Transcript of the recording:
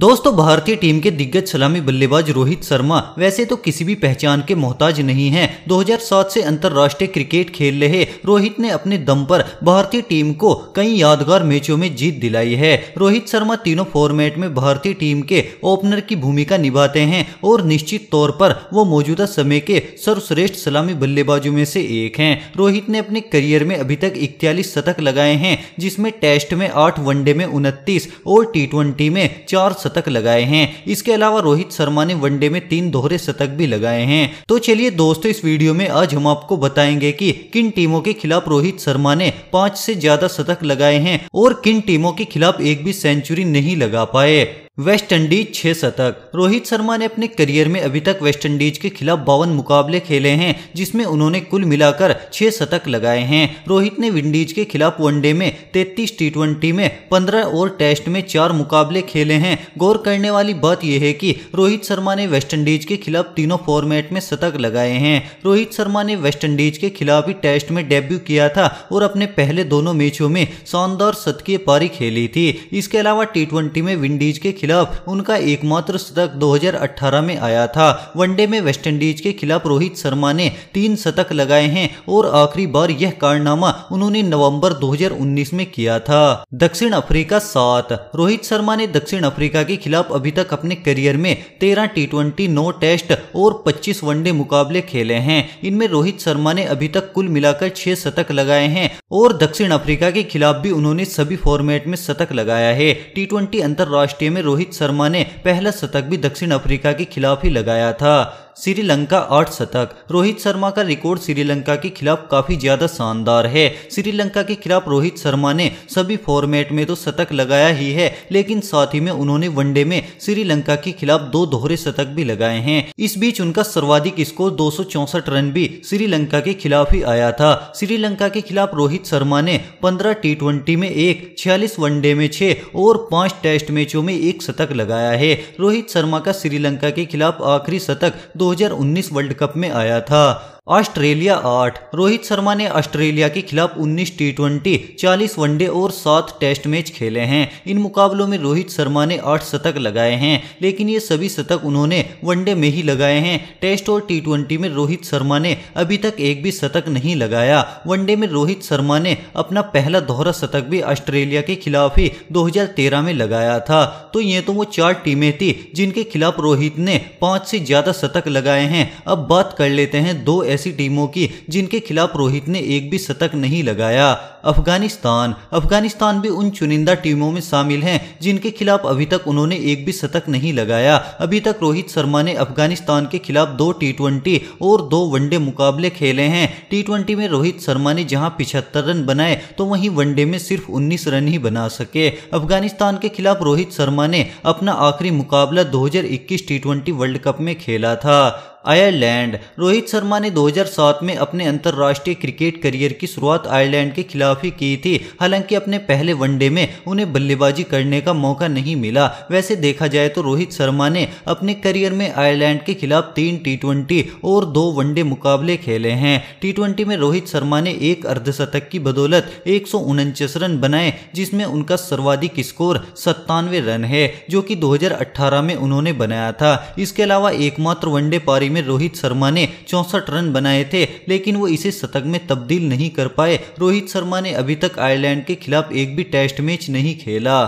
दोस्तों भारतीय टीम के दिग्गज सलामी बल्लेबाज रोहित शर्मा वैसे तो किसी भी पहचान के मोहताज नहीं हैं। 2007 से अंतरराष्ट्रीय क्रिकेट खेल रहे रोहित ने अपने दम पर भारतीय टीम को कई यादगार मैचों में जीत दिलाई है रोहित शर्मा तीनों फॉर्मेट में भारतीय टीम के ओपनर की भूमिका निभाते हैं और निश्चित तौर पर वो मौजूदा समय के सर्वश्रेष्ठ सलामी बल्लेबाजों में से एक है रोहित ने अपने करियर में अभी तक इकतालीस शतक लगाए हैं जिसमें टेस्ट में आठ वनडे में उनतीस और टी में चार शतक लगाए हैं इसके अलावा रोहित शर्मा ने वनडे में तीन दोहरे शतक भी लगाए हैं तो चलिए दोस्तों इस वीडियो में आज हम आपको बताएंगे कि किन टीमों के खिलाफ रोहित शर्मा ने पाँच से ज्यादा शतक लगाए हैं और किन टीमों के खिलाफ एक भी सेंचुरी नहीं लगा पाए वेस्टइंडीज छः शतक रोहित शर्मा ने अपने करियर में अभी तक वेस्टइंडीज के खिलाफ बावन मुकाबले खेले हैं जिसमें उन्होंने कुल मिलाकर छः शतक लगाए हैं रोहित ने विंडीज के खिलाफ वनडे में तैतीस टी ट्वेंटी में पंद्रह और टेस्ट में चार मुकाबले खेले हैं गौर करने वाली बात यह है कि रोहित शर्मा ने वेस्टइंडीज के खिलाफ तीनों फॉर्मेट में शतक लगाए हैं रोहित शर्मा ने वेस्टइंडीज के खिलाफ ही टेस्ट में डेब्यू किया था और अपने पहले दोनों मैचों में शानदार शतकीय पारी खेली थी इसके अलावा टी में विंडीज के खिलाफ उनका एकमात्र शतक 2018 में आया था वनडे में वेस्टइंडीज के खिलाफ रोहित शर्मा ने तीन शतक लगाए हैं और आखिरी बार यह कारनामा उन्होंने नवंबर 2019 में किया था दक्षिण अफ्रीका सात रोहित शर्मा ने दक्षिण अफ्रीका के खिलाफ अभी तक अपने करियर में तेरह टी ट्वेंटी नौ टेस्ट और पच्चीस वनडे मुकाबले खेले हैं इनमें रोहित शर्मा ने अभी तक कुल मिलाकर छह शतक लगाए हैं और दक्षिण अफ्रीका के खिलाफ भी उन्होंने सभी फॉर्मेट में शतक लगाया है टी ट्वेंटी अंतर्राष्ट्रीय में रोहित रोहित शर्मा ने पहला शतक भी दक्षिण अफ्रीका के खिलाफ ही लगाया था श्रीलंका आठ शतक रोहित शर्मा का रिकॉर्ड श्रीलंका के खिलाफ काफी ज्यादा शानदार है श्रीलंका के खिलाफ रोहित शर्मा ने सभी फॉर्मेट में तो शतक लगाया ही है लेकिन साथ ही में उन्होंने वनडे में श्रीलंका के खिलाफ दो दोहरे शतक भी लगाए हैं इस बीच उनका सर्वाधिक स्कोर दो रन भी श्रीलंका के खिलाफ ही आया था श्रीलंका के खिलाफ रोहित शर्मा ने पंद्रह टी में एक छियालीस वनडे में छह और पांच टेस्ट मैचों में एक शतक लगाया है रोहित शर्मा का श्रीलंका के खिलाफ आखिरी शतक दो 2019 वर्ल्ड कप में आया था ऑस्ट्रेलिया आठ रोहित शर्मा ने ऑस्ट्रेलिया के खिलाफ 19 टी ट्वेंटी चालीस वनडे और सात टेस्ट मैच खेले हैं इन मुकाबलों में रोहित शर्मा ने आठ शतक लगाए हैं लेकिन ये सभी शतक उन्होंने वनडे में ही लगाए हैं टेस्ट और टी ट्वेंटी में रोहित शर्मा ने अभी तक एक भी शतक नहीं लगाया वनडे में रोहित शर्मा ने अपना पहला दोहरा शतक भी ऑस्ट्रेलिया के खिलाफ ही दो में लगाया था तो ये तो वो चार टीमें थी जिनके खिलाफ रोहित ने पांच से ज्यादा शतक लगाए हैं अब बात कर लेते हैं दो ऐसी टीमों की जिनके खिलाफ रोहित ने एक भी शतक नहीं लगाया अफगानिस्तान अफगानिस्तान भी उन चुनिंदा टीमों में शामिल हैं जिनके खिलाफ अभी तक उन्होंने एक भी शतक नहीं लगाया अभी तक रोहित शर्मा ने अफगानिस्तान के खिलाफ दो टी और दो वनडे मुकाबले खेले हैं टी में रोहित शर्मा ने जहाँ पिछहत्तर रन बनाए तो वहीं वनडे में सिर्फ उन्नीस रन ही बना सके अफगानिस्तान के खिलाफ रोहित शर्मा ने अपना आखिरी मुकाबला 2021 टी वर्ल्ड कप में खेला था आयरलैंड रोहित शर्मा ने 2007 में अपने अंतर्राष्ट्रीय क्रिकेट करियर की शुरुआत आयरलैंड के खिलाफ ही की थी हालांकि अपने पहले वनडे में उन्हें बल्लेबाजी करने का मौका नहीं मिला वैसे देखा जाए तो रोहित शर्मा ने अपने करियर में आयरलैंड के खिलाफ तीन टी और दो वनडे मुकाबले खेले हैं टी में रोहित शर्मा ने एक अर्धशतक की बदौलत एक रन बनाए जिसमें उनका सर्वाधिक स्कोर सत्तानवे रन है जो कि 2018 में उन्होंने बनाया था इसके अलावा एकमात्र वनडे पारी में रोहित शर्मा ने चौसठ रन बनाए थे लेकिन वो इसे शतक में तब्दील नहीं कर पाए रोहित शर्मा ने अभी तक आयरलैंड के खिलाफ एक भी टेस्ट मैच नहीं खेला